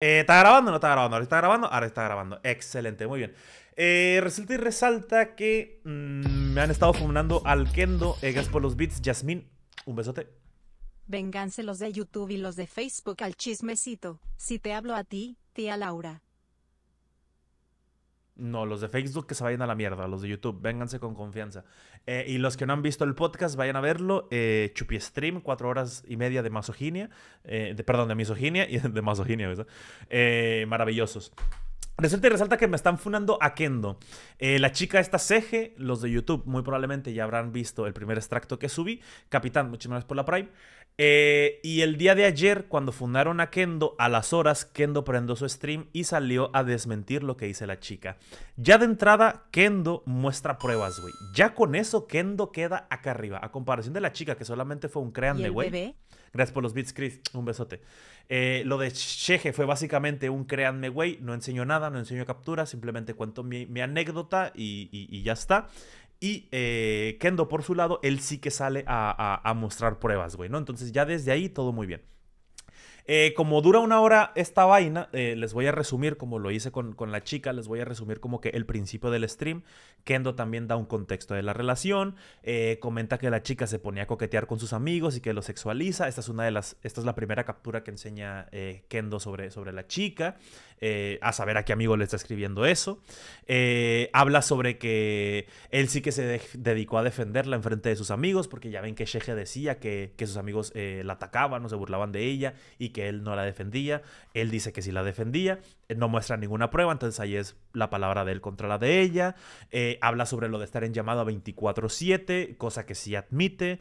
Eh, ¿Está grabando no está grabando? Ahora está grabando, ahora está grabando. Excelente, muy bien. Eh, resulta y resalta que mm, me han estado fumando al Kendo. Eh, por los beats, Yasmín. Un besote. Venganse los de YouTube y los de Facebook al chismecito. Si te hablo a ti, tía Laura. No, los de Facebook que se vayan a la mierda, los de YouTube, vénganse con confianza. Eh, y los que no han visto el podcast, vayan a verlo. Eh, Chupi Stream, cuatro horas y media de masoginia, eh, perdón, de misoginia y de masoginia, ¿verdad? Eh, maravillosos. Resulta y resalta que me están funando a Kendo. la chica esta Ceje, los de YouTube muy probablemente ya habrán visto el primer extracto que subí. Capitán, muchísimas gracias por la Prime. Eh, y el día de ayer, cuando fundaron a Kendo, a las horas Kendo prendió su stream y salió a desmentir lo que dice la chica. Ya de entrada, Kendo muestra pruebas, güey. Ya con eso, Kendo queda acá arriba. A comparación de la chica, que solamente fue un créanme, güey. Gracias por los beats, Chris. Un besote. Eh, lo de Cheje fue básicamente un créanme, güey. No enseño nada, no enseño captura, simplemente cuento mi, anécdota y ya está. Y eh, Kendo, por su lado, él sí que sale a, mostrar pruebas, güey, ¿no? Entonces ya desde ahí todo muy bien. Eh, como dura una hora esta vaina, eh, les voy a resumir, como lo hice con, la chica, les voy a resumir como que el principio del stream. Kendo también da un contexto de la relación, comenta que la chica se ponía a coquetear con sus amigos y que lo sexualiza. Esta es, una de las, esta es la primera captura que enseña Kendo sobre, sobre la chica. Eh, a saber a qué amigo le está escribiendo eso. Eh, habla sobre que él sí que se dedicó a defenderla en frente de sus amigos, porque ya ven que Sheje decía que, sus amigos eh, la atacaban o se burlaban de ella y que él no la defendía. Él dice que sí la defendía, no muestra ninguna prueba, entonces ahí es la palabra de él contra la de ella. habla sobre lo de estar en llamada 24-7, cosa que sí admite.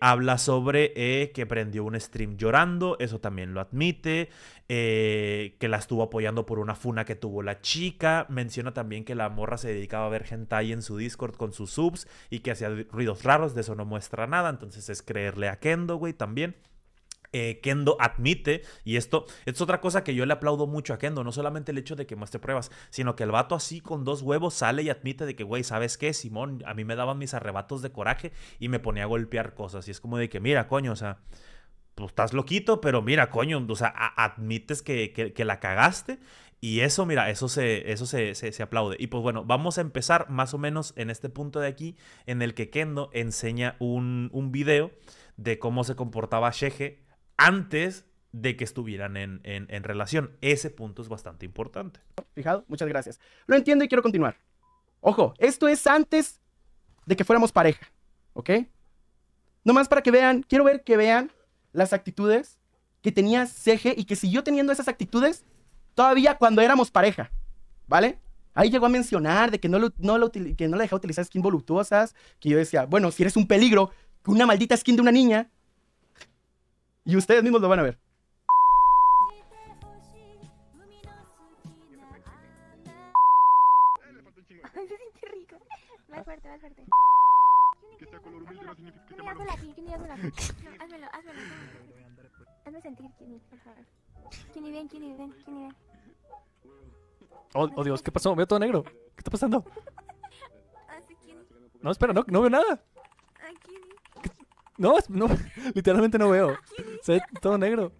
habla sobre que prendió un stream llorando, eso también lo admite. Eh, que la estuvo apoyando por una funa que tuvo la chica. Menciona también que la morra se dedicaba a ver ahí en su Discord con sus subs y que hacía ruidos raros, de eso no muestra nada, entonces es creerle a Kendo, güey, también. Eh, Kendo admite, y esto, es otra cosa que yo le aplaudo mucho a Kendo, no solamente el hecho de que muestre pruebas, sino que el vato así con dos huevos sale y admite de que, güey, ¿sabes qué, Simón? A mí me daban mis arrebatos de coraje y me ponía a golpear cosas, y es como de que, mira, coño, o sea, pues estás loquito, pero mira, coño, o sea, admites que, la cagaste. Y eso, mira, eso, se, eso se, aplaude. Y pues bueno, vamos a empezar más o menos en este punto de aquí, en el que Kendo enseña un, un video de cómo se comportaba Shege antes de que estuvieran en, en, en relación. Ese punto es bastante importante. Fijado, muchas gracias. Lo entiendo y quiero continuar. Ojo, esto es antes de que fuéramos pareja, ¿ok? Nomás para que vean, quiero ver que vean las actitudes que tenía CG y que siguió teniendo esas actitudes todavía cuando éramos pareja, ¿vale? Ahí llegó a mencionar de que no, no que no le dejaba utilizar skin voluptuosas, que yo decía, bueno, si eres un peligro, una maldita skin de una niña. Y ustedes mismos lo van a ver. color humilde no significa que te Hazmelo aquí, Juni, hazmelo aquí. No, házmelo, házmelo. Hazme sentir, Juni, por favor. Juni, ven, Juni, ven, Juni, ven. Oh, oh Dios, ¿qué pasó? Veo todo negro. ¿Qué está pasando? Ah, no, espera, no, no veo nada. Ah, no, no, literalmente no veo. Ah, Se ve todo negro.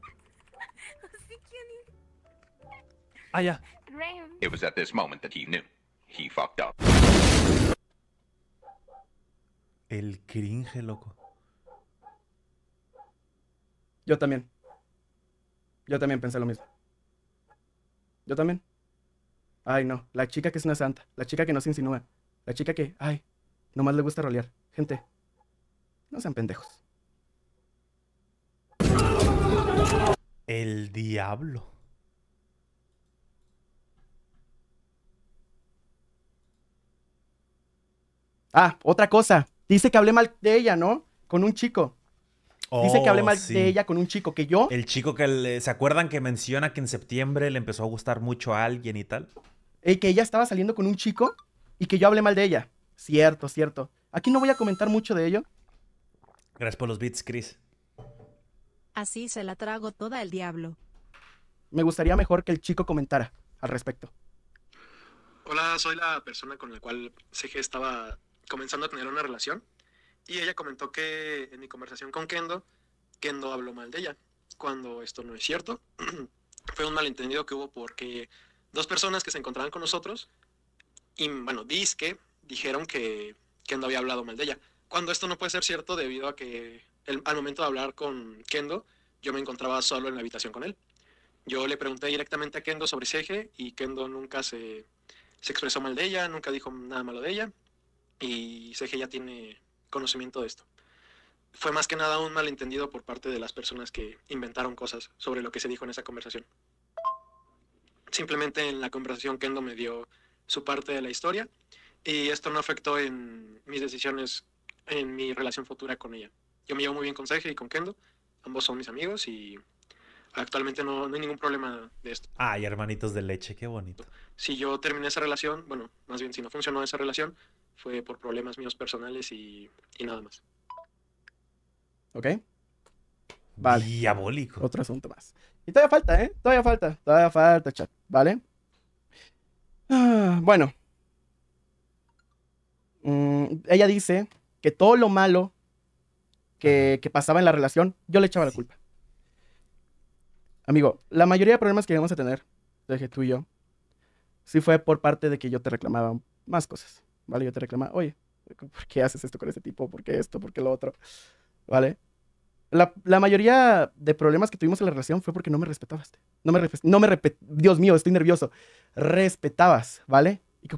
Ah, ya. It was at this moment that he knew. He fucked up. El cringe, loco. Yo también. Yo también pensé lo mismo. Yo también. Ay, no. La chica que es una santa. La chica que no se insinúa. La chica que, ay, nomás le gusta rolear. Gente, no sean pendejos. El diablo. Ah, otra cosa. Dice que hablé mal de ella, ¿no? Con un chico. Dice que hablé oh, mal de ella con un chico que yo. El chico que se acuerdan que menciona que en septiembre le empezó a gustar mucho a alguien y tal. Y eh, que ella estaba saliendo con un chico y que yo hablé mal de ella. Cierto, cierto. Aquí no voy a comentar mucho de ello. Gracias por los beats, Chris. Así se la trago toda el diablo. Me gustaría mejor que el chico comentara al respecto. Hola, soy la persona con la cual CG estaba comenzando a tener una relación. Y ella comentó que en mi conversación con Kendo, Kendo habló mal de ella, cuando esto no es cierto. Fue un malentendido que hubo porque dos personas que se encontraban con nosotros, y bueno, disque, dijeron que Kendo había hablado mal de ella. Cuando esto no puede ser cierto debido a que al momento de hablar con Kendo, yo me encontraba solo en la habitación con él. Yo le pregunté directamente a Kendo sobre ese eje, y Kendo nunca se, se expresó mal de ella, nunca dijo nada malo de ella y sé que ya tiene conocimiento de esto. Fue más que nada un malentendido por parte de las personas que inventaron cosas sobre lo que se dijo en esa conversación. Simplemente en la conversación Kendo me dio su parte de la historia y esto no afectó en mis decisiones en mi relación futura con ella. Yo me llevo muy bien con Sergio y con Kendo, ambos son mis amigos y actualmente no, no, hay ningún problema de esto. Ay, hermanitos de leche, qué bonito. Si yo terminé esa relación, bueno, más bien si no funcionó esa relación, fue por problemas míos personales y, nada más. ¿Ok? Vale. Diabólico. Otro asunto más. Y todavía falta, ¿eh? Todavía falta, todavía falta, chat. ¿Vale? Ah, bueno. Mm, ella dice que todo lo malo que, pasaba en la relación, yo le echaba la culpa. Amigo, la mayoría de problemas que íbamos a tener, dije tú y yo, sí fue por parte de que yo te reclamaba más cosas. ¿vale? Yo te reclamaba, oye, ¿por qué haces esto con ese tipo? ¿Por qué esto? ¿Por qué lo otro? ¿Vale? La, mayoría de problemas que tuvimos en la relación fue porque no me respetabas. No me, no me Dios mío, estoy nervioso. Respetabas, ¿vale? Y que,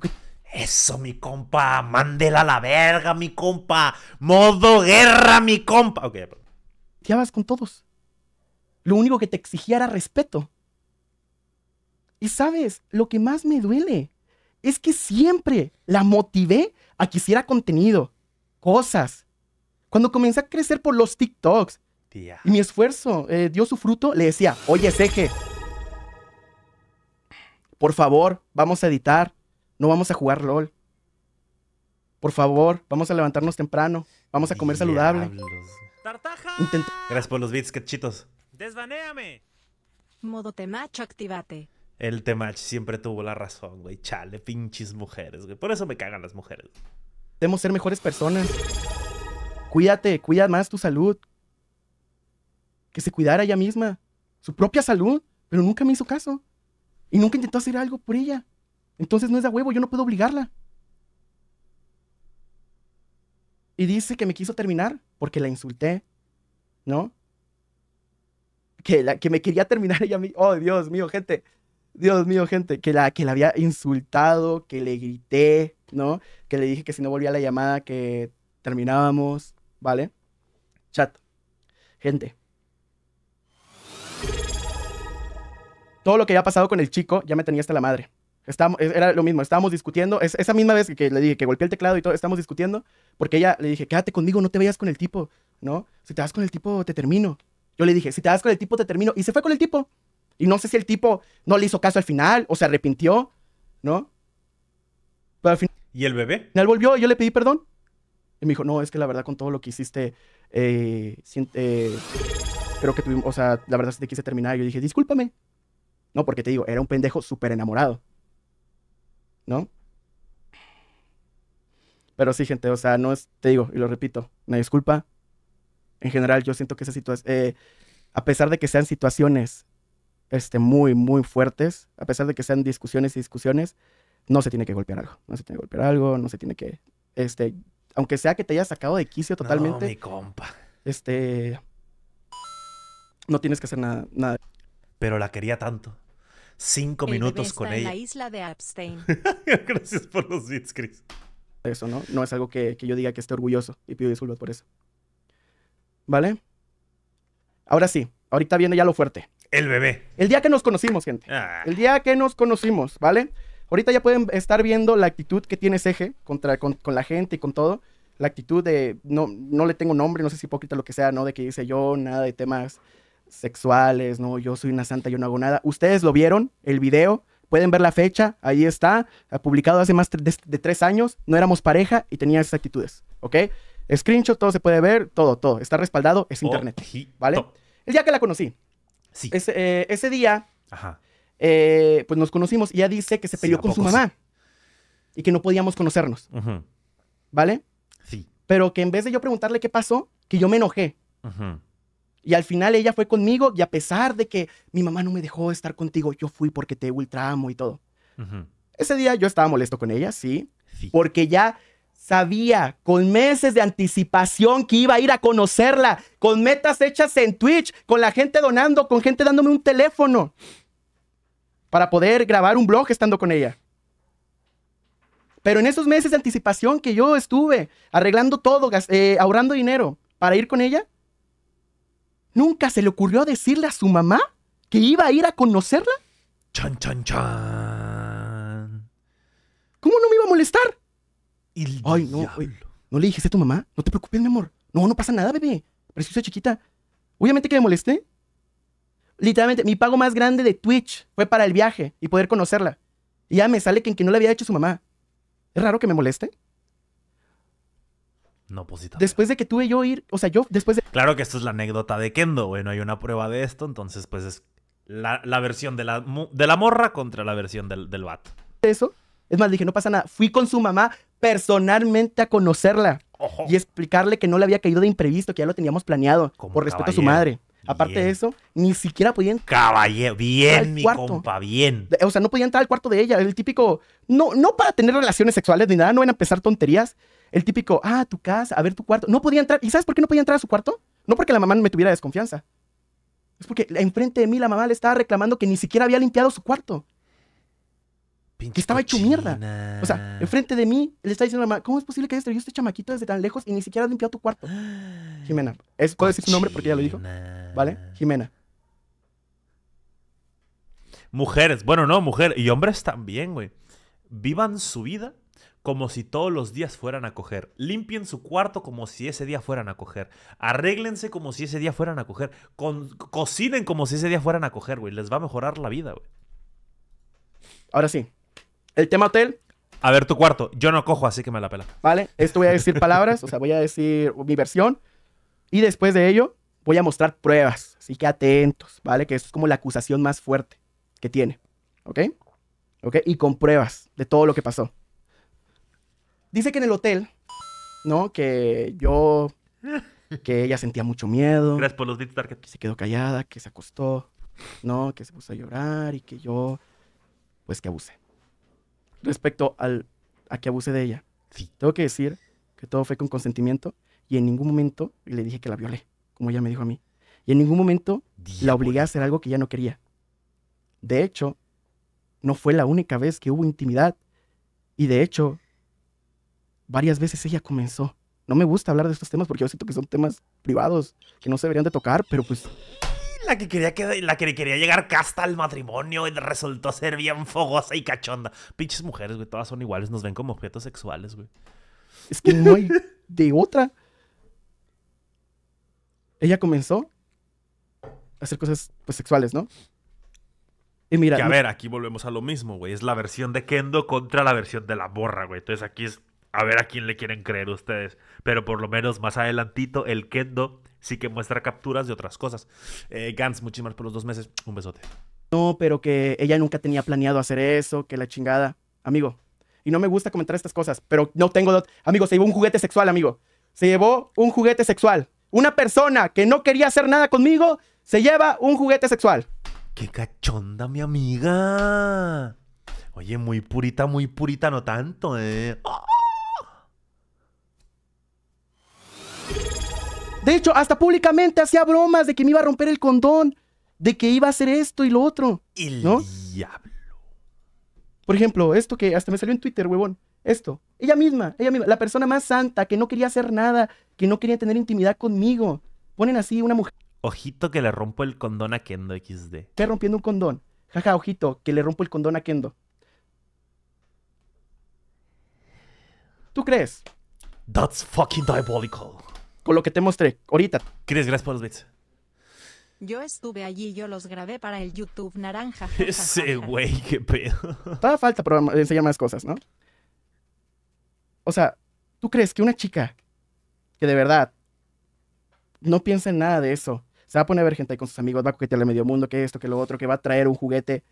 Eso, mi compa. Mandela a la verga, mi compa. Modo guerra, mi compa. Ok, Te con todos. Lo único que te exigía era respeto. Y sabes, lo que más me duele es que siempre la motivé a que hiciera contenido, cosas. Cuando comencé a crecer por los TikToks y mi esfuerzo eh, dio su fruto, le decía, oye, Seje, por favor, vamos a editar, no vamos a jugar LOL. Por favor, vamos a levantarnos temprano, vamos a comer saludable. ¡Tartaja! Gracias por los bits, cachitos. ¡Desvanéame! Modo temacho, activate. El Temach siempre tuvo la razón, güey. Chale, pinches mujeres, güey. Por eso me cagan las mujeres. Debemos ser mejores personas. Cuídate, cuida más tu salud. Que se cuidara ella misma, su propia salud, pero nunca me hizo caso. Y nunca intentó hacer algo por ella. Entonces no es de huevo, yo no puedo obligarla. Y dice que me quiso terminar porque la insulté, ¿no? Que, la, que me quería terminar ella misma. Oh, Dios mío, gente. Dios mío, gente, que la, que la había insultado, que le grité, ¿no? Que le dije que si no volvía la llamada, que terminábamos, ¿vale? Chat. Gente. Todo lo que había pasado con el chico ya me tenía hasta la madre. Estábamos, e, era lo mismo, estábamos discutiendo. esa misma vez que le dije que golpeé el teclado y todo, estábamos discutiendo. Porque ella le dije, quédate conmigo, no te vayas con el tipo, ¿no? Si te vas con el tipo, te termino. Yo le dije, si te vas con el tipo, te termino. Y se fue con el tipo. Y no sé si el tipo no le hizo caso al final o se arrepintió, ¿no? Pero al ¿Y el bebé? Él volvió y yo le pedí perdón. Y me dijo, no, es que la verdad con todo lo que hiciste, eh, eh creo que tuvimos, o sea, la verdad sí te quise terminar. Y yo dije, discúlpame. No, porque te digo, era un pendejo súper enamorado. ¿No? Pero sí, gente, o sea, no es, te digo, y lo repito, una disculpa. En general, yo siento que esa situación, eh, a pesar de que sean situaciones este, muy, muy fuertes, a pesar de que sean discusiones y discusiones, no se tiene que golpear algo, no se tiene que golpear algo, no se tiene que, este, aunque sea que te hayas sacado de quicio totalmente. No, mi compa. Este, no tienes que hacer nada, nada. Pero la quería tanto. Cinco minutos con ella. la isla de Abstain. Gracias por los bits, Chris. Eso, ¿no? No es algo que, que yo diga que esté orgulloso y pido disculpas por eso. ¿Vale? Ahora sí, ahorita viene ya lo fuerte. El bebé. El día que nos conocimos, gente. Ah. El día que nos conocimos, ¿vale? Ahorita ya pueden estar viendo la actitud que tiene Eje contra, con, la gente y con todo. La actitud de no, no le tengo nombre, no sé si hipócrita lo que sea, ¿no? De que dice yo nada de temas sexuales, no, yo soy una santa, yo no hago nada. Ustedes lo vieron, el video, pueden ver la fecha, ahí está, publicado hace más de, de, tres años, no éramos pareja y tenía esas actitudes, ¿ok? Screenshot, todo se puede ver, todo, todo, está respaldado, es internet, ¿vale? El día que la conocí, ese, eh, ese día, eh, pues nos conocimos y ella dice que se peleó con su mamá y que no podíamos conocernos. ¿Vale? Sí. Pero que en vez de yo preguntarle qué pasó, que yo me enojé. Y al final ella fue conmigo y a pesar de que mi mamá no me dejó estar contigo, yo fui porque te ultramo y todo. Ese día yo estaba molesto con ella, sí, porque ya sabía con meses de anticipación que iba a ir a conocerla, con metas hechas en Twitch, con la gente donando, con gente dándome un teléfono, para poder grabar un blog estando con ella. Pero en esos meses de anticipación que yo estuve arreglando todo, eh, ahorrando dinero para ir con ella, nunca se le ocurrió decirle a su mamá que iba a ir a conocerla. Chan, chan, chan. ¿Cómo no me iba a molestar? Ay, no, ¿no le dijiste a tu mamá? No te preocupes, mi amor. No, no pasa nada, bebé. Preciosa chiquita. Obviamente que me molesté. Literalmente, mi pago más grande de Twitch fue para el viaje y poder conocerla. Y ya me sale que, no le había hecho su mamá. Es raro que me moleste. No, pues Después de que tuve yo ir, o sea, yo después de... Claro que esto es la anécdota de Kendo, Bueno, hay una prueba de esto, entonces pues es la, versión de la, de la morra contra la versión del, del vato. Eso, es más, dije, no pasa nada. Fui con su mamá personalmente a conocerla y explicarle que no le había caído de imprevisto, que ya lo teníamos planeado, por respeto a su madre. Aparte de eso, ni siquiera podían. Caballero, bien, mi compa, bien. O sea, no podían entrar al cuarto de ella. El típico, no, no para tener relaciones sexuales ni nada, no van a empezar tonterías. El típico, ah, tu casa, a ver tu cuarto. No podía entrar. ¿Y sabes por qué no podía entrar a su cuarto? No porque la mamá me tuviera desconfianza. Es porque enfrente de mí la mamá le estaba reclamando que ni siquiera había limpiado su cuarto. Que estaba hecho mierda. O sea, enfrente de mí le está diciendo a mamá, ¿cómo es posible que hayas traído este chamaquito desde tan lejos y ni siquiera has limpiado tu cuarto? Jimena. Es, tu nombre porque ya lo dijo? ¿Vale? Jimena. Mujeres, bueno, no, mujer y hombres también, güey. Vivan su vida como si todos los días fueran a coger. Limpien su cuarto como si ese día fueran a coger. Arréglense como si ese día fueran a coger. cocinen como si ese día fueran a coger, güey. Les va a mejorar la vida, güey. Ahora sí, el tema hotel. A ver tu cuarto. Yo no cojo, así que me la pela. Vale, esto voy a decir palabras, o sea, voy a decir mi versión. Y después de ello, voy a mostrar pruebas. Así que atentos, ¿vale? Que esto es como la acusación más fuerte que tiene. ¿Ok? ¿Ok? Y con pruebas de todo lo que pasó. Dice que en el hotel, ¿no? Que yo. Que ella sentía mucho miedo. Gracias por los bits, Que se quedó callada, que se acostó, ¿no? Que se puso a llorar y que yo. Pues que abusé respecto al, a que abuse de ella. Sí. Tengo que decir que todo fue con consentimiento y en ningún momento le dije que la violé, como ella me dijo a mí. Y en ningún momento la obligué a hacer algo que ella no quería. De hecho, no fue la única vez que hubo intimidad. Y de hecho, varias veces ella comenzó. No me gusta hablar de estos temas porque yo siento que son temas privados que no se deberían de tocar, pero pues la que quería, que, la quería llegar casta al matrimonio y resultó ser bien fogosa y cachonda. Pinches mujeres, güey, todas son iguales, nos ven como objetos sexuales, güey. Es que no hay de otra. Ella comenzó a hacer cosas pues, sexuales, ¿no? Y mira, que a ver, aquí volvemos a lo mismo, güey. Es la versión de Kendo contra la versión de la borra, güey. Entonces aquí es a ver a quién le quieren creer ustedes. Pero por lo menos más adelantito, el Kendo sí que muestra capturas de otras cosas. Eh, Gans, muchísimas por los dos meses. Un besote. No, pero que ella nunca tenía planeado hacer eso, que la chingada. Amigo, y no me gusta comentar estas cosas, pero no tengo... Amigo, se llevó un juguete sexual, amigo. Se llevó un juguete sexual. Una persona que no quería hacer nada conmigo se lleva un juguete sexual. ¡Qué cachonda, mi amiga! Oye, muy purita, muy purita, no tanto, ¿eh? ¡Oh! De hecho, hasta públicamente hacía bromas de que me iba a romper el condón, de que iba a hacer esto y lo otro. El ¿no? diablo. Por ejemplo, esto que hasta me salió en Twitter, huevón. Esto. Ella misma, ella misma, la persona más santa que no quería hacer nada, que no quería tener intimidad conmigo. Ponen así una mujer. Ojito que le rompo el condón a Kendo XD. Está rompiendo un condón. Jaja, ojito, que le rompo el condón a Kendo. ¿Tú crees? That's fucking diabolical con lo que te mostré ahorita. ¿Quieres gracias por los bits. Yo estuve allí yo los grabé para el YouTube Naranja. Ese güey, qué pedo. Toda falta enseñar más cosas, ¿no? O sea, ¿tú crees que una chica que de verdad no piensa en nada de eso se va a poner a ver gente ahí con sus amigos, va a coquetearle medio mundo, que esto, que lo otro, que va a traer un juguete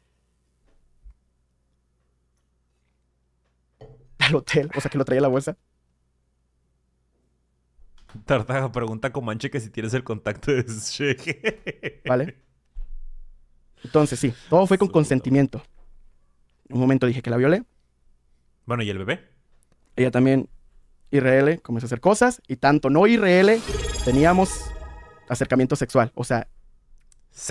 al hotel, o sea, que lo traía la bolsa? Tartaga pregunta con Manche que si tienes el contacto de cheque ¿Vale? Entonces, sí, todo fue con consentimiento. En Un momento dije que la violé. Bueno, ¿y el bebé? Ella también, IRL, comenzó a hacer cosas y tanto no IRL, teníamos acercamiento sexual. O sea,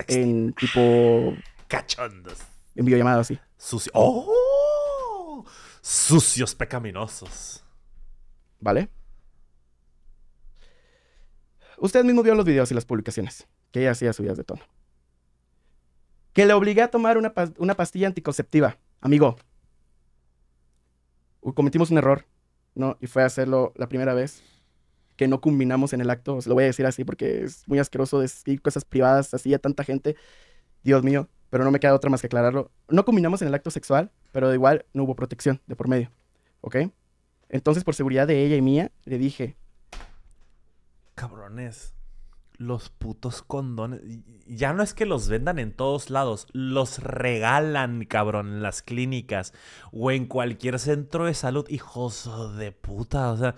en tipo. Cachondos. En videollamada, así. Sucio. ¡Oh! Sucios pecaminosos. ¿Vale? usted mismo vio los videos y las publicaciones, que ella hacía subidas de tono. Que le obligué a tomar una, pastilla anticonceptiva. Amigo, cometimos un error, ¿no? Y fue hacerlo la primera vez que no combinamos en el acto. Os lo voy a decir así porque es muy asqueroso decir cosas privadas así a tanta gente. Dios mío, pero no me queda otra más que aclararlo. No combinamos en el acto sexual, pero de igual no hubo protección de por medio. ¿Ok? Entonces, por seguridad de ella y mía, le dije, cabrones, los putos condones. Ya no es que los vendan en todos lados, los regalan, cabrón, en las clínicas o en cualquier centro de salud. Hijos de puta, o sea,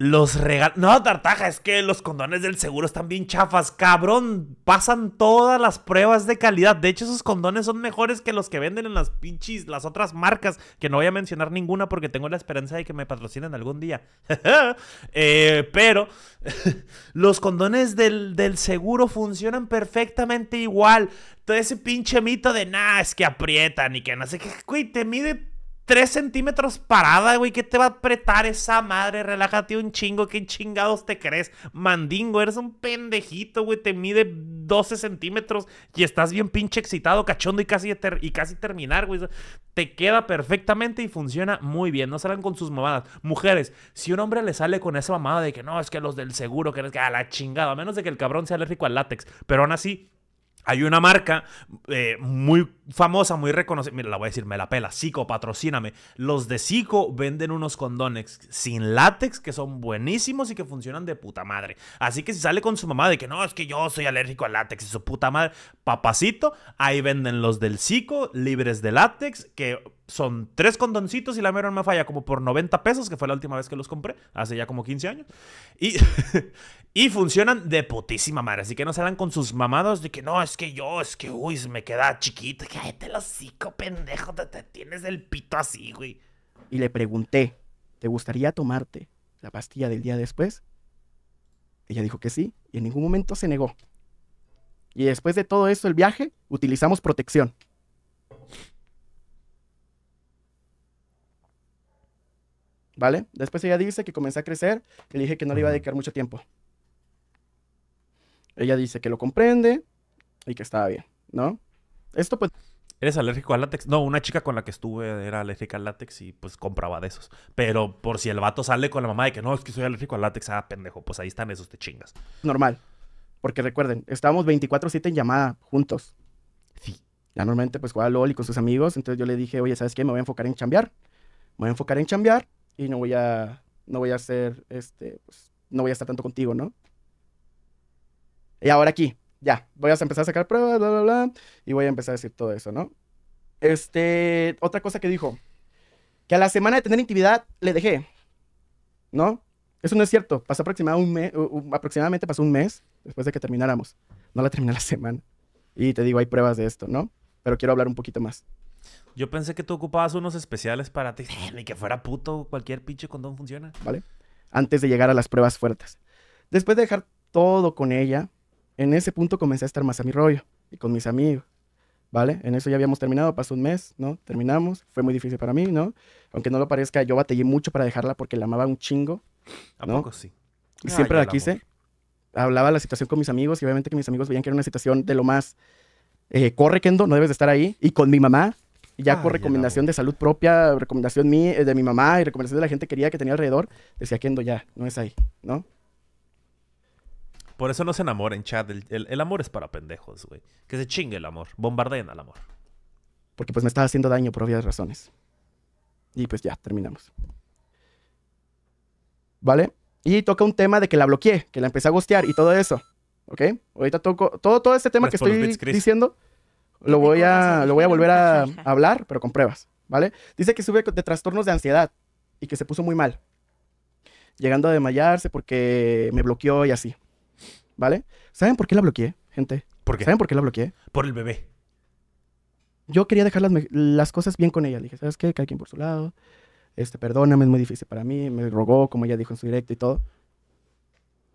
los regalos. No, Tartaja, es que los condones del seguro están bien chafas. Cabrón, pasan todas las pruebas de calidad. De hecho, esos condones son mejores que los que venden en las pinches, las otras marcas, que no voy a mencionar ninguna porque tengo la esperanza de que me patrocinen algún día. Eh, pero los condones del, del seguro funcionan perfectamente igual. Todo ese pinche mito de, nada es que aprietan y que no sé qué. Güey, te mide 3 centímetros parada, güey. ¿Qué te va a apretar esa madre? Relájate un chingo. ¿Qué chingados te crees? Mandingo, eres un pendejito, güey. Te mide 12 centímetros y estás bien pinche excitado, cachondo y casi, y casi terminar, güey. Te queda perfectamente y funciona muy bien. No salgan con sus mamadas. Mujeres, si un hombre le sale con esa mamada de que no, es que los del seguro, que, eres que a la chingada, a menos de que el cabrón sea alérgico al látex. Pero aún así, hay una marca eh, muy famosa, muy reconocida. Mira, la voy a decir, me la pela. Sico, patrocíname. Los de Sico venden unos condones sin látex que son buenísimos y que funcionan de puta madre. Así que si sale con su mamá de que no, es que yo soy alérgico al látex y su puta madre, papacito, ahí venden los del Sico libres de látex que son tres condoncitos y la mera me falla como por 90 pesos, que fue la última vez que los compré, hace ya como 15 años. Y, funcionan de putísima madre. Así que no dan con sus mamados de que no, es que yo, es que uy, me queda chiquito Cállate el hocico, pendejo, te, te tienes el pito así, güey. Y le pregunté, ¿te gustaría tomarte la pastilla del día después? Ella dijo que sí y en ningún momento se negó. Y después de todo eso, el viaje, utilizamos protección. ¿vale? Después ella dice que comencé a crecer, y le dije que no le iba a dedicar mucho tiempo. Ella dice que lo comprende y que estaba bien, ¿no? Esto pues... ¿Eres alérgico al látex? No, una chica con la que estuve era alérgica al látex y pues compraba de esos. Pero por si el vato sale con la mamá y que no, es que soy alérgico al látex, ah, pendejo, pues ahí están esos, te chingas. Normal. Porque recuerden, estábamos 24-7 en llamada juntos. Sí. Ya normalmente pues juega LOL y con sus amigos, entonces yo le dije, oye, ¿sabes qué? Me voy a enfocar en chambear. Me voy a enfocar en chambear y no voy a, no voy a este, pues, no voy a estar tanto contigo, ¿no? Y ahora aquí, ya, voy a empezar a sacar pruebas, bla, bla, bla, y voy a empezar a decir todo eso, ¿no? Este, otra cosa que dijo, que a la semana de tener intimidad le dejé, ¿no? Eso no es cierto, pasó aproximadamente un, mes, aproximadamente pasó un mes después de que termináramos, no la terminé la semana. Y te digo, hay pruebas de esto, ¿no? Pero quiero hablar un poquito más. Yo pensé que tú ocupabas unos especiales para ti. Ni que fuera puto, cualquier pinche condón funciona. ¿Vale? Antes de llegar a las pruebas fuertes. Después de dejar todo con ella, en ese punto comencé a estar más a mi rollo y con mis amigos. ¿Vale? En eso ya habíamos terminado, pasó un mes, ¿no? Terminamos, fue muy difícil para mí, ¿no? Aunque no lo parezca, yo batallé mucho para dejarla porque la amaba un chingo. sí? Y siempre la quise. Hablaba la situación con mis amigos y obviamente que mis amigos veían que era una situación de lo más... Eh, corre, Kendo, no debes de estar ahí. Y con mi mamá, ya por ah, recomendación de salud propia, recomendación eh, de mi mamá y recomendación de la gente querida que tenía alrededor, decía ando ya, no es ahí, ¿no? Por eso no se enamoren, chat. El, amor es para pendejos, güey. Que se chingue el amor. Bombardeen al amor. Porque pues me estaba haciendo daño por obvias razones. Y pues ya, terminamos. ¿Vale? Y toca un tema de que la bloqueé, que la empecé a gustear y todo eso. ¿Ok? Ahorita toco todo, todo este tema que estoy diciendo. Lo voy, a, lo voy a volver a hablar, pero con pruebas, ¿vale? Dice que sube de trastornos de ansiedad y que se puso muy mal, llegando a desmayarse porque me bloqueó y así, ¿vale? ¿Saben por qué la bloqueé, gente? ¿Por qué? ¿Saben por qué la bloqueé? Por el bebé. Yo quería dejar las, cosas bien con ella. Le dije, ¿sabes qué? Cada quien por su lado. Este, perdóname, es muy difícil para mí. Me rogó, como ella dijo en su directo y todo.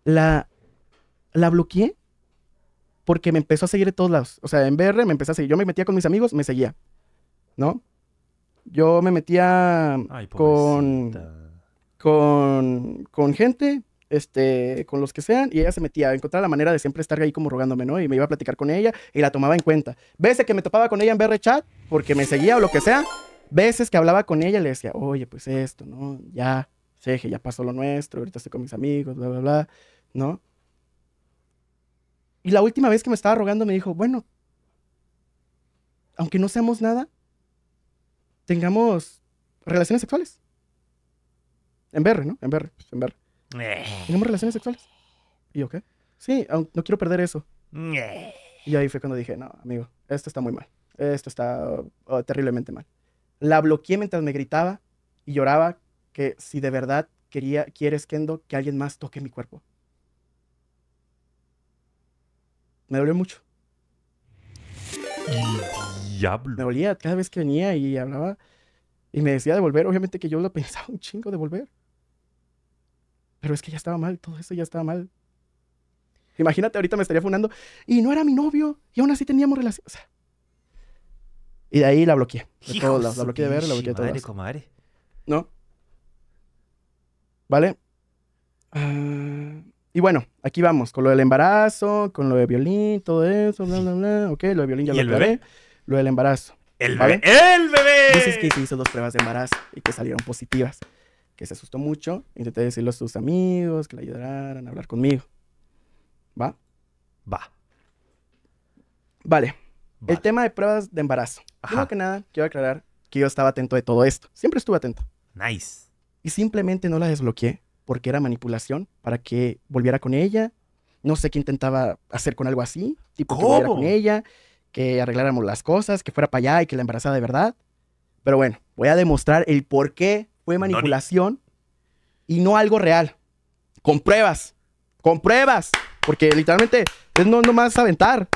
La, la bloqueé porque me empezó a seguir de todos lados. O sea, en BR me empezó a seguir. Yo me metía con mis amigos, me seguía. ¿No? Yo me metía con, con, gente, este, con los que sean, y ella se metía a encontrar la manera de siempre estar ahí como rogándome, ¿no? Y me iba a platicar con ella y la tomaba en cuenta. Veces que me topaba con ella en BR chat, porque me seguía o lo que sea, veces que hablaba con ella, le decía, oye, pues esto, ¿no? Ya, sé que ya pasó lo nuestro, ahorita estoy con mis amigos, bla, bla, bla, ¿no? Y la última vez que me estaba rogando me dijo, bueno, aunque no seamos nada, tengamos relaciones sexuales. En verre ¿no? En BR, pues, en eh. Tengamos relaciones sexuales. ¿Y yo qué? Sí, no quiero perder eso. Eh. Y ahí fue cuando dije, no, amigo, esto está muy mal. Esto está oh, terriblemente mal. La bloqueé mientras me gritaba y lloraba que si de verdad quería, quieres, Kendo, que alguien más toque mi cuerpo. me dolió mucho. Diablo. Me dolía cada vez que venía y hablaba y me decía de volver. Obviamente que yo lo pensaba un chingo de volver. Pero es que ya estaba mal, todo eso ya estaba mal. Imagínate, ahorita me estaría funando y no era mi novio y aún así teníamos relación. y de ahí la bloqueé. De todos La bloqueé de ver, la bloqueé de todos ¿No? ¿Vale? Ah. Y bueno, aquí vamos, con lo del embarazo, con lo de violín, todo eso, bla, bla, bla. Ok, lo de violín ya lo bebé? Lo del embarazo. El bebé. ¡El bebé! Dices que hizo dos pruebas de embarazo y que salieron positivas. Que se asustó mucho. Intenté decirlo a sus amigos, que le ayudaran a hablar conmigo. ¿Va? Va. Vale. El tema de pruebas de embarazo. Primero que nada, quiero aclarar que yo estaba atento de todo esto. Siempre estuve atento. Nice. Y simplemente no la desbloqueé porque era manipulación para que volviera con ella. No sé qué intentaba hacer con algo así, tipo ¿Cómo? que con ella, que arregláramos las cosas, que fuera para allá y que la embarazada de verdad. Pero bueno, voy a demostrar el por qué fue manipulación y no algo real. Con pruebas, con pruebas, porque literalmente es no nomás aventar.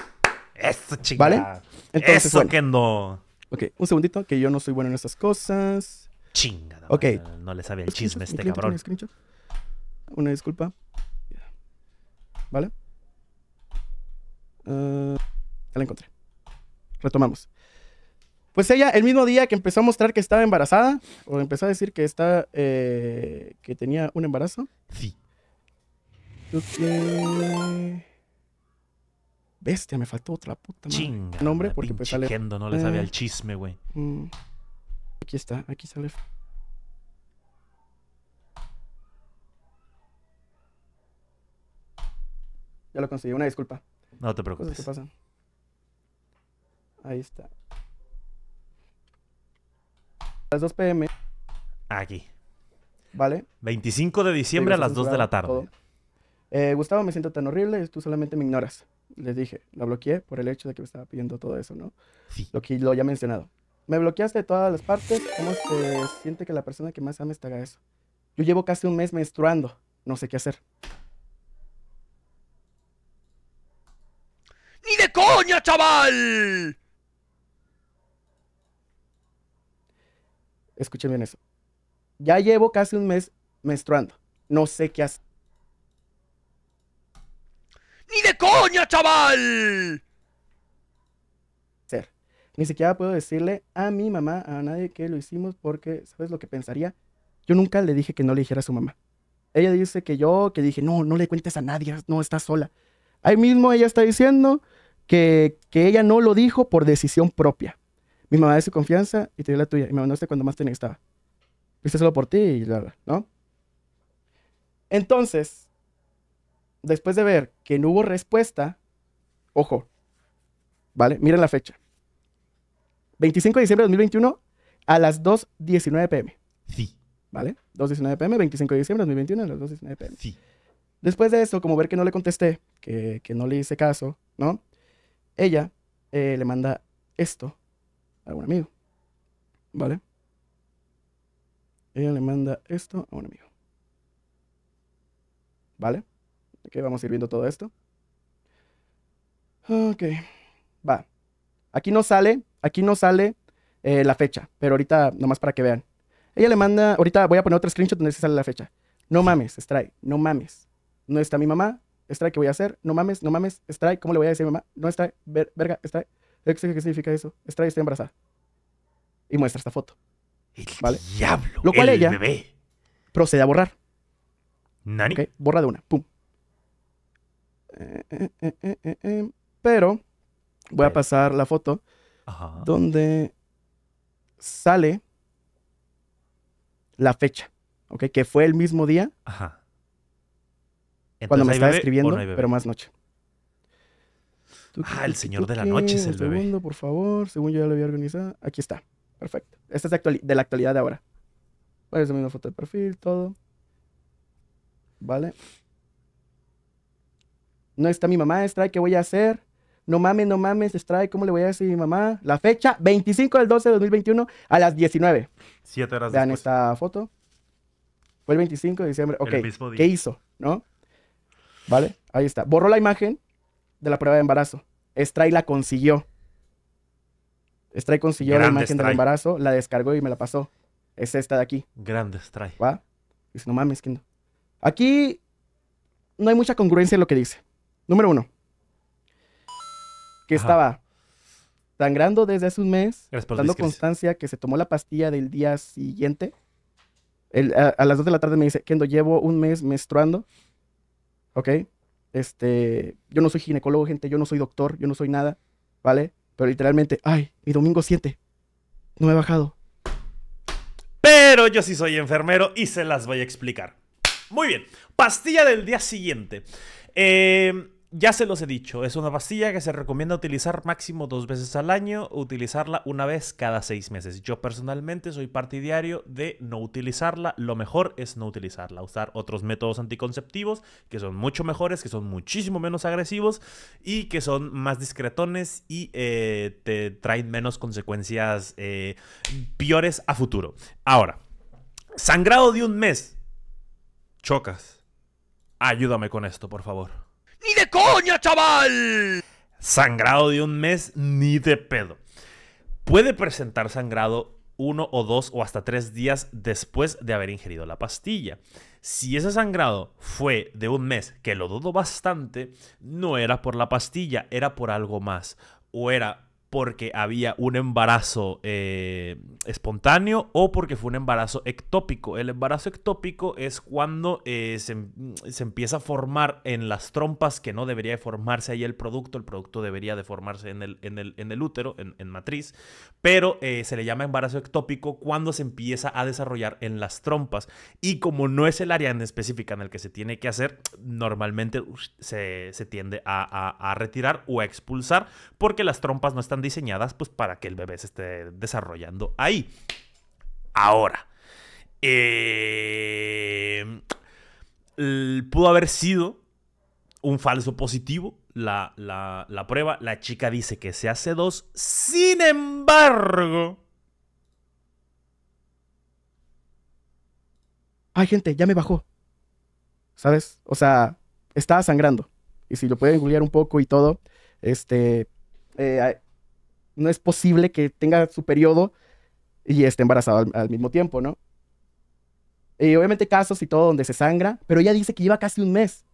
Eso, chingada. ¿Vale? Eso que no. Ok, un segundito, que yo no soy bueno en esas cosas. Chingada. Ok. No le sabía el chisme este cabrón una disculpa. ¿Vale? Ah, ya la encontré. Retomamos. Pues ella, el mismo día que empezó a mostrar que estaba embarazada, o empezó a decir que está, eh, que tenía un embarazo. Sí. Bestia, me faltó otra puta Chinga, nombre porque pues, no le sabía eh. el chisme, güey. Mm. Aquí está, aquí sale Ya lo conseguí, una disculpa. No te preocupes. ¿Qué pasa? Ahí está. Las 2 pm. Aquí. ¿Vale? 25 de diciembre a las 2 de la tarde. Eh, Gustavo, me siento tan horrible, tú solamente me ignoras. Les dije, lo bloqueé por el hecho de que me estaba pidiendo todo eso, ¿no? Sí. Lo que lo ya mencionado. Me bloqueaste de todas las partes. ¿Cómo se siente que la persona que más ames te haga eso? Yo llevo casi un mes menstruando. No sé qué hacer. coña, chaval! Escuchen bien eso. Ya llevo casi un mes menstruando. No sé qué hacer. ¡Ni de coña, chaval! Ser. Ni siquiera puedo decirle a mi mamá, a nadie que lo hicimos, porque, ¿sabes lo que pensaría? Yo nunca le dije que no le dijera a su mamá. Ella dice que yo, que dije, no, no le cuentes a nadie, no está sola. Ahí mismo ella está diciendo que, ella no lo dijo por decisión propia. Mi mamá dio su confianza y te dio la tuya. Y me mandaste cuando más te necesitaba. Viste solo por ti y la ¿no? Entonces, después de ver que no hubo respuesta, ojo, ¿vale? Miren la fecha. 25 de diciembre de 2021 a las 2.19 pm. Sí. ¿Vale? 2.19 pm, 25 de diciembre de 2021 a las 2.19 pm. Sí. Después de eso, como ver que no le contesté, que, que no le hice caso, ¿no? Ella eh, le manda esto a un amigo. ¿Vale? Ella le manda esto a un amigo. ¿Vale? ¿Qué vamos a ir viendo todo esto. Ok, va. Aquí no sale, aquí no sale eh, la fecha, pero ahorita nomás para que vean. Ella le manda, ahorita voy a poner otra screenshot donde se sale la fecha. No mames, extrae, no mames. No está mi mamá, strike, ¿qué voy a hacer? No mames, no mames, strike, ¿cómo le voy a decir a mi mamá? No strike, verga, strike. ¿Qué significa eso? Strike, estoy embarazada. Y muestra esta foto. diablo. Lo cual ella procede a borrar. ¿Nani? borra de una, pum. Eh, eh, eh, pero voy a pasar la foto donde sale la fecha, ¿ok? Que fue el mismo día Ajá cuando me estaba escribiendo, pero más noche. Ah, el señor de la noche es el bebé. por favor. Según yo ya lo había organizado. Aquí está. Perfecto. Esta es de, la actualidad de ahora. Vale, pues, es la foto de perfil, todo. Vale. No está mi mamá, Strike, ¿qué voy a hacer? No mames, no mames, Strike, ¿cómo le voy a decir a mi mamá? La fecha, 25 del 12 de 2021 a las 19. Siete horas Vean esta foto. Fue el 25 de diciembre. Ok, ¿qué hizo? ¿No? ¿Vale? Ahí está. Borró la imagen de la prueba de embarazo. Stray la consiguió. Stray consiguió la imagen del embarazo, la descargó y me la pasó. Es esta de aquí. Grande Stray. ¿Va? Dice, no mames, Kendo. Aquí no hay mucha congruencia en lo que dice. Número uno. Que estaba sangrando desde hace un mes, dando constancia que se tomó la pastilla del día siguiente. a, las 2 de la tarde me dice, Kendo, llevo un mes menstruando. ¿ok? Este, yo no soy ginecólogo, gente, yo no soy doctor, yo no soy nada, ¿vale? Pero literalmente, ay, mi domingo 7, no me he bajado. Pero yo sí soy enfermero y se las voy a explicar. Muy bien, pastilla del día siguiente. Eh... Ya se los he dicho, es una pastilla que se recomienda utilizar máximo dos veces al año, utilizarla una vez cada seis meses. Yo personalmente soy partidario de no utilizarla, lo mejor es no utilizarla, usar otros métodos anticonceptivos que son mucho mejores, que son muchísimo menos agresivos y que son más discretones y eh, te traen menos consecuencias piores eh, peores a futuro. Ahora, sangrado de un mes, chocas. Ayúdame con esto, por favor. ¡Ni de coña, chaval! Sangrado de un mes, ni de pedo. Puede presentar sangrado uno o dos o hasta tres días después de haber ingerido la pastilla. Si ese sangrado fue de un mes, que lo dudo bastante, no era por la pastilla, era por algo más. O era porque había un embarazo eh, espontáneo o porque fue un embarazo ectópico. El embarazo ectópico es cuando eh, em, se, empieza a formar en las trompas que no debería de formarse ahí el producto, el producto debería de formarse en el, el, en el útero, en, en, matriz, pero eh, se le llama embarazo ectópico cuando se empieza a desarrollar en las trompas y como no es el área en específica en el que se tiene que hacer, normalmente se, tiende a, a retirar o a expulsar porque las trompas no están diseñadas pues para que el bebé se esté desarrollando ahí. Ahora, eh, pudo haber sido un falso positivo la, prueba. La chica dice que se hace dos. Sin embargo... Ay, gente, ya me bajó. ¿Sabes? O sea, estaba sangrando. Y si lo pueden engulir un poco y todo, este, eh, no es posible que tenga su periodo y esté embarazada al, mismo tiempo, ¿no? Y obviamente casos y todo donde se sangra, pero ella dice que lleva casi un mes.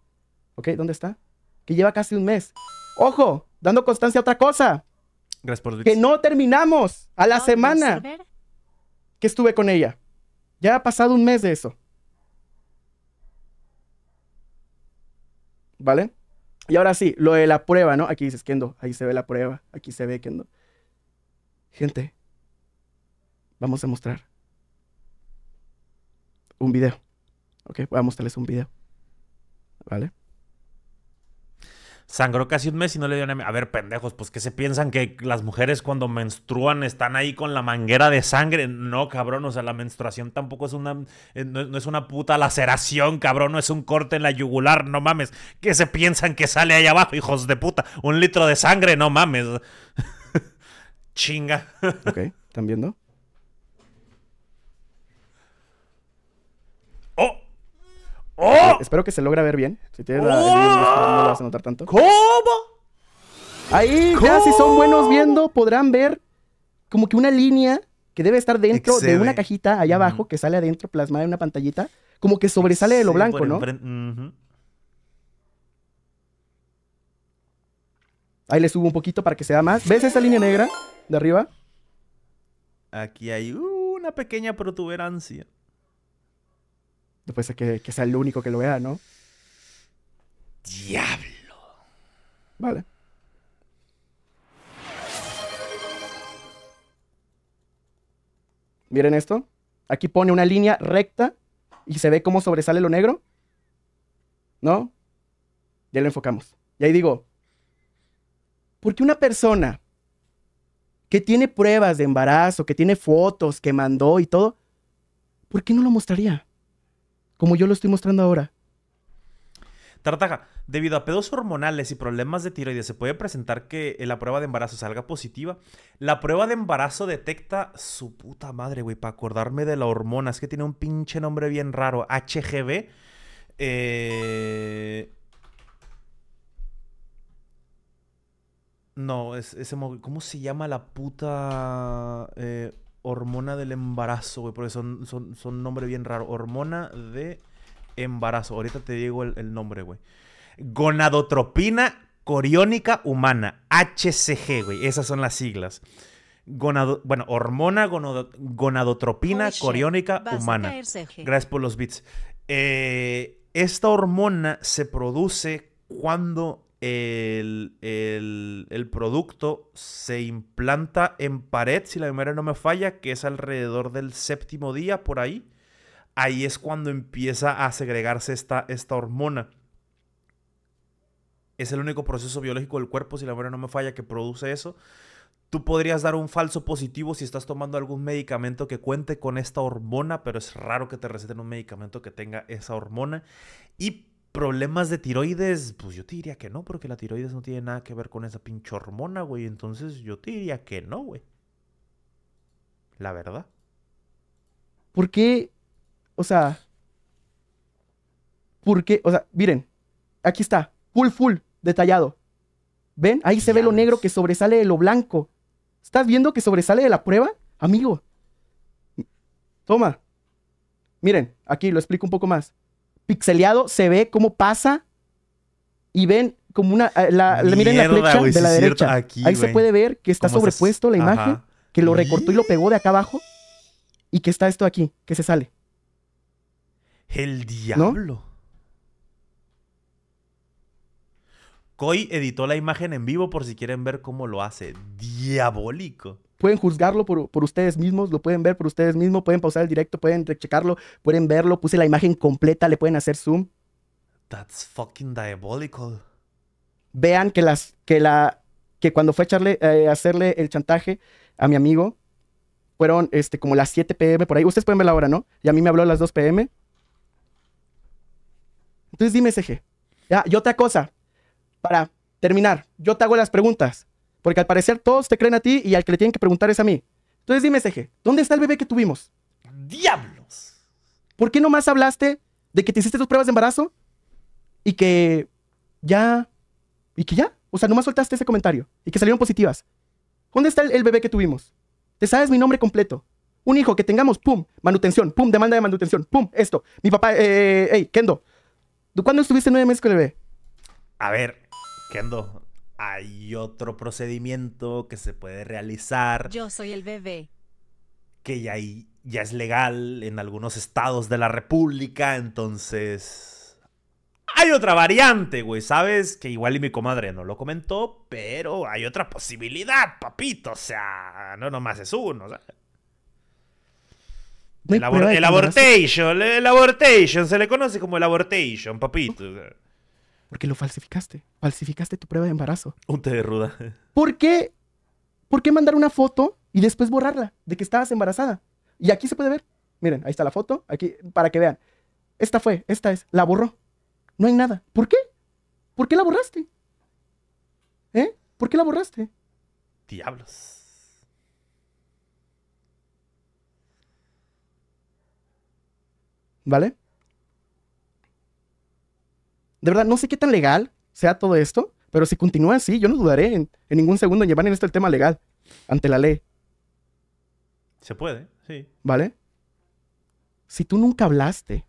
¿Ok? ¿Dónde está? Que lleva casi un mes. ¡Ojo! Dando constancia a otra cosa. Gracias por Que no terminamos a la pues, semana que estuve con ella. Ya ha pasado un mes de eso. ¿Vale? Y ahora sí, lo de la prueba, ¿no? Aquí dices, Kendo, ahí se ve la prueba, aquí se ve Kendo. Gente, vamos a mostrar un video. Ok, Vamos a mostrarles un video. ¿Vale? sangró casi un mes y no le dio A ver, pendejos, pues que se piensan que las mujeres cuando menstruan están ahí con la manguera de sangre. No, cabrón, o sea, la menstruación tampoco es una... Eh, no, es una puta laceración, cabrón, no es un corte en la yugular, no mames. ¿Qué se piensan que sale ahí abajo, hijos de puta? Un litro de sangre, no mames. Chinga. ok, ¿están viendo? ¡Oh! ¡Oh! Espero que se logra ver bien. Si tienes la oh. no lo vas a notar tanto. ¿Cómo? Ahí, ya si son buenos viendo, podrán ver como que una línea que debe estar dentro de una cajita allá abajo que sale adentro plasmada en una pantallita, como que sobresale de lo blanco, ¿no? Ahí le subo un poquito para que se vea más. ¿Ves esa línea negra? de arriba. Aquí hay una pequeña protuberancia. Después es que, que sea el único que lo vea, ¿no? Diablo. Vale. Miren esto. Aquí pone una línea recta y se ve cómo sobresale lo negro. ¿No? Ya lo enfocamos. Y ahí digo, ¿por qué una persona que tiene pruebas de embarazo, que tiene fotos, que mandó y todo, ¿por qué no lo mostraría? Como yo lo estoy mostrando ahora. Tartaja, debido a pedos hormonales y problemas de tiroides, se puede presentar que la prueba de embarazo salga positiva. La prueba de embarazo detecta su puta madre, güey, para acordarme de la hormona. Es que tiene un pinche nombre bien raro, HGB. Eh, No, es, ese ¿Cómo se llama la puta eh, hormona del embarazo, güey? Porque son, son, nombre bien raro. Hormona de embarazo. Ahorita te digo el, nombre, güey. Gonadotropina coriónica humana, HCG, güey. Esas son las siglas. bueno, hormona gonadotropina coriónica humana. Gracias por los bits. Eh, esta hormona se produce cuando el, producto se implanta en pared, si la memoria no me falla, que es alrededor del séptimo día por ahí. Ahí es cuando empieza a segregarse esta, esta hormona. Es el único proceso biológico del cuerpo, si la memoria no me falla, que produce eso. Tú podrías dar un falso positivo si estás tomando algún medicamento que cuente con esta hormona, pero es raro que te receten un medicamento que tenga esa hormona. Y problemas de tiroides, pues yo te diría que no, porque la tiroides no tiene nada que ver con esa pinche hormona, güey. Entonces yo te diría que no, güey. La verdad. ¿Por qué? O sea. ¿Por qué? O sea, miren. Aquí está. Full, full. Detallado. ¿Ven? Ahí se ve lo negro que sobresale de lo blanco. ¿Estás viendo que sobresale de la prueba? Amigo. Toma. Miren, aquí lo explico un poco más pixeleado, se ve cómo pasa y ven como una. Eh, miren la flecha de la derecha. Ahí se puede ver que está sobrepuesto la imagen, que lo recortó y lo pegó de acá abajo y que está esto aquí, que se sale. El diablo. ¿No? editó la imagen en vivo por si quieren ver cómo lo hace. Diabólico pueden juzgarlo por, por, ustedes mismos, lo pueden ver por ustedes mismos, pueden pausar el directo, pueden checarlo, pueden verlo, puse la imagen completa, le pueden hacer zoom. That's fucking diabolical. Vean que las que la que cuando fue a eh, hacerle el chantaje a mi amigo fueron este como las 7 pm por ahí. Ustedes pueden ver la hora, ¿no? Y a mí me habló a las 2 pm. Entonces dime, CG. Ya, y otra cosa, para terminar, yo te hago las preguntas. Porque al parecer todos te creen a ti y al que le tienen que preguntar es a mí. Entonces dime, Seje, ¿dónde está el bebé que tuvimos? ¡Diablos! ¿Por qué nomás hablaste de que te hiciste tus pruebas de embarazo y que ya. y que ya? O sea, nomás soltaste ese comentario y que salieron positivas. ¿Dónde está el, bebé que tuvimos? Te sabes mi nombre completo. Un hijo que tengamos, pum, manutención, pum, demanda de manutención, pum, esto. Mi papá, eh, hey, eh, eh, Kendo, ¿tú cuándo estuviste nueve meses con el bebé? A ver, Kendo, hay otro procedimiento que se puede realizar. Yo soy el bebé. Que ya, ya es legal en algunos estados de la República, entonces... Hay otra variante, güey, ¿sabes? Que igual y mi comadre no lo comentó, pero hay otra posibilidad, papito. O sea, no nomás es uno, el, el abortation, el abortation, se le conoce como el abortation, papito. Porque lo falsificaste. Falsificaste tu prueba de embarazo. Un té de ruda. ¿Por qué? ¿Por qué mandar una foto y después borrarla de que estabas embarazada? Y aquí se puede ver. Miren, ahí está la foto, aquí, para que vean. Esta fue, esta es, la borró. No hay nada. ¿Por qué? ¿Por qué la borraste? ¿Eh? ¿Por qué la borraste? Diablos. ¿Vale? de verdad, no sé qué tan legal sea todo esto, pero si continúa así, yo no dudaré en, ningún segundo en llevar en esto el tema legal ante la ley. Se puede, sí. ¿Vale? Si tú nunca hablaste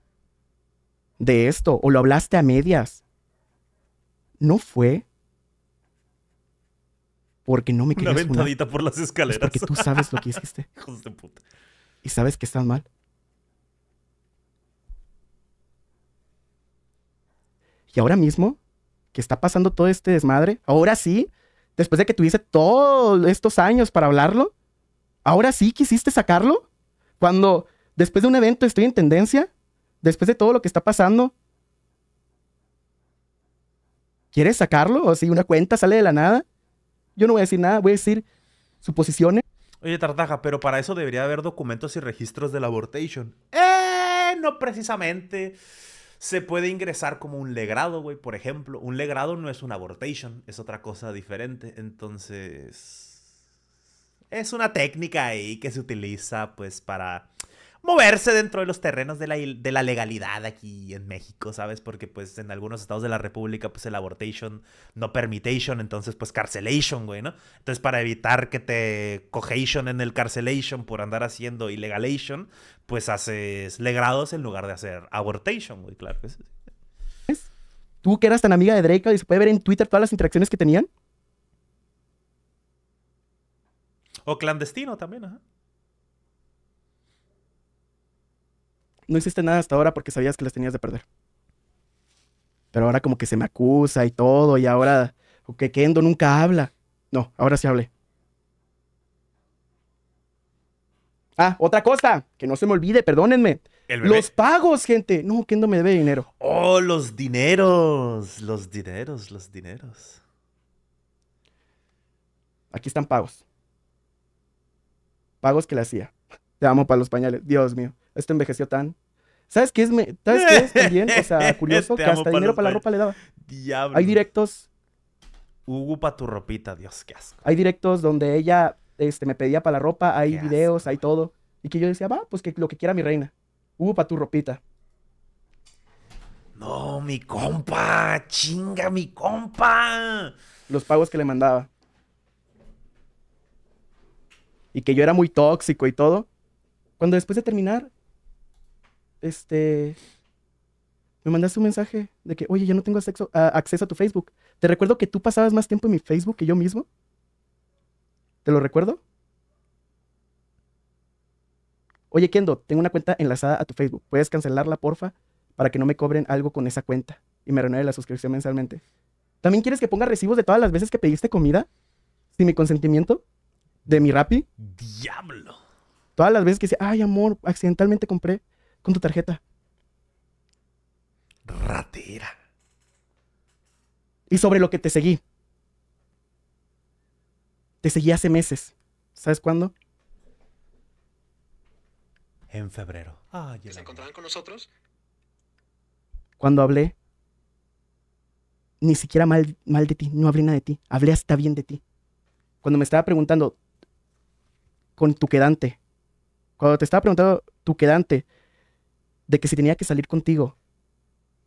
de esto o lo hablaste a medias, no fue porque no me querías. Una ventadita por las escaleras. porque tú sabes lo que hiciste. Hijos de puta. Y sabes que estás mal. Y ahora mismo, que está pasando todo este desmadre, ahora sí, después de que tuviste todos estos años para hablarlo, ahora sí quisiste sacarlo. Cuando después de un evento estoy en tendencia, después de todo lo que está pasando, ¿quieres sacarlo? O si una cuenta sale de la nada, yo no voy a decir nada, voy a decir suposiciones. Oye, Tartaja, pero para eso debería haber documentos y registros de la abortation. ¡Eh! No precisamente. Se puede ingresar como un legrado, güey, por ejemplo. Un legrado no es un abortation, es otra cosa diferente. Entonces... Es una técnica ahí que se utiliza, pues, para moverse dentro de los terrenos de la, de la, legalidad aquí en México, ¿sabes? Porque pues en algunos estados de la República pues el abortation, no permitation, entonces pues carcelation, güey, ¿no? Entonces para evitar que te cojeation en el carcelation por andar haciendo illegalation pues haces legrados en lugar de hacer abortation, güey, claro. Tú que eras tan amiga de Drake y se puede ver en Twitter todas las interacciones que tenían. O clandestino también, ajá. no hiciste nada hasta ahora porque sabías que las tenías de perder. Pero ahora como que se me acusa y todo, y ahora que Kendo nunca habla. No, ahora sí hablé. Ah, otra cosa, que no se me olvide, perdónenme. Los pagos, gente. No, Kendo me debe dinero. Oh, los dineros, los dineros, los dineros. Aquí están pagos. Pagos que le hacía. Te amo para los pañales. Dios mío esto envejeció tan. ¿Sabes qué es, ¿Sabes qué es también? O sea, curioso que hasta dinero para la ropa le daba. Diablo. Hay directos. Hugo para tu ropita, Dios, qué asco. Hay directos donde ella este, me pedía para la ropa, hay videos, hay todo. Y que yo decía, va, pues que lo que quiera mi reina. Hugo para tu ropita. No, mi compa, chinga mi compa. Los pagos que le mandaba. Y que yo era muy tóxico y todo. Cuando después de terminar, este, me mandaste un mensaje de que, oye, ya no tengo acceso a, acceso a tu Facebook. Te recuerdo que tú pasabas más tiempo en mi Facebook que yo mismo. ¿Te lo recuerdo? Oye, Kendo, tengo una cuenta enlazada a tu Facebook. ¿Puedes cancelarla, porfa? Para que no me cobren algo con esa cuenta y me renueve la suscripción mensualmente. ¿También quieres que ponga recibos de todas las veces que pediste comida? Sin mi consentimiento. De mi Rappi. Diablo. Todas las veces que dice, ay, amor, accidentalmente compré con tu tarjeta. Ratera. Y sobre lo que te seguí. Te seguí hace meses. ¿Sabes cuándo? En febrero. ¿Se encontraban con nosotros? Cuando hablé, ni siquiera mal, mal de ti, no hablé nada de ti, hablé hasta bien de ti. Cuando me estaba preguntando con tu quedante, cuando te estaba preguntando tu quedante, de que si tenía que salir contigo.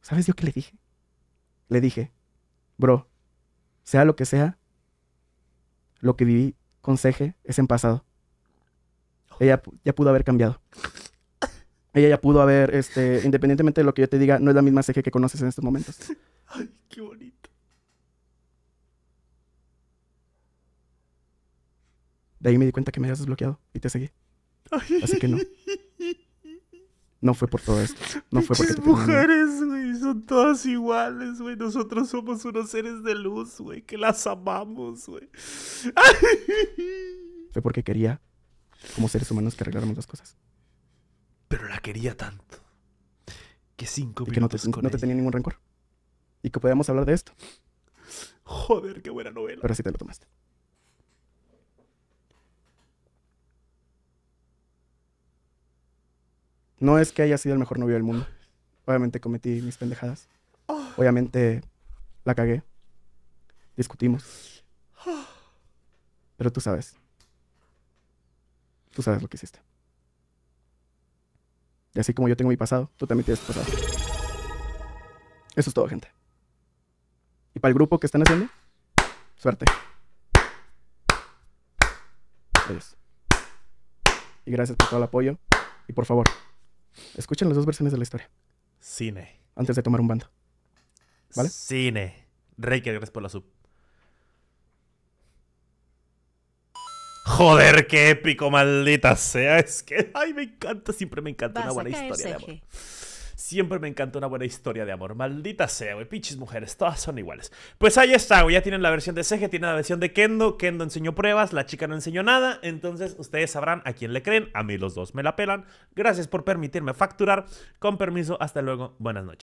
¿Sabes yo qué le dije? Le dije, bro, sea lo que sea, lo que viví con seje es en pasado. Ella ya pudo haber cambiado. Ella ya pudo haber, este, independientemente de lo que yo te diga, no es la misma Ceje que conoces en estos momentos. Ay, qué bonito. De ahí me di cuenta que me habías desbloqueado y te seguí. Así que no. No fue por todo esto. No fue porque. Te mujeres, güey, son todas iguales, güey. Nosotros somos unos seres de luz, güey, que las amamos, güey. Fue porque quería, como seres humanos, que arregláramos las cosas. Pero la quería tanto que cinco minutos. Y que no te, tenía ningún rencor. Y que podíamos hablar de esto. Joder, qué buena novela. Pero sí te lo tomaste. No es que haya sido el mejor novio del mundo. Obviamente cometí mis pendejadas. Obviamente la cagué. Discutimos. Pero tú sabes. Tú sabes lo que hiciste. Y así como yo tengo mi pasado, tú también tienes tu pasado. Eso es todo, gente. Y para el grupo que están haciendo, suerte. Adiós. Y gracias por todo el apoyo. Y por favor, Escuchen las dos versiones de la historia. Cine. Antes de tomar un bando. ¿Vale? Cine. que gracias por la sub. Joder, qué épico, maldita sea. Es que, ay, me encanta, siempre me encanta una buena historia de amor. Siempre me encanta una buena historia de amor. Maldita sea, güey. Pinches mujeres, todas son iguales. Pues ahí está, güey. Ya tienen la versión de Sege, tienen la versión de Kendo. Kendo enseñó pruebas, la chica no enseñó nada. Entonces ustedes sabrán a quién le creen. A mí los dos me la pelan. Gracias por permitirme facturar. Con permiso, hasta luego. Buenas noches.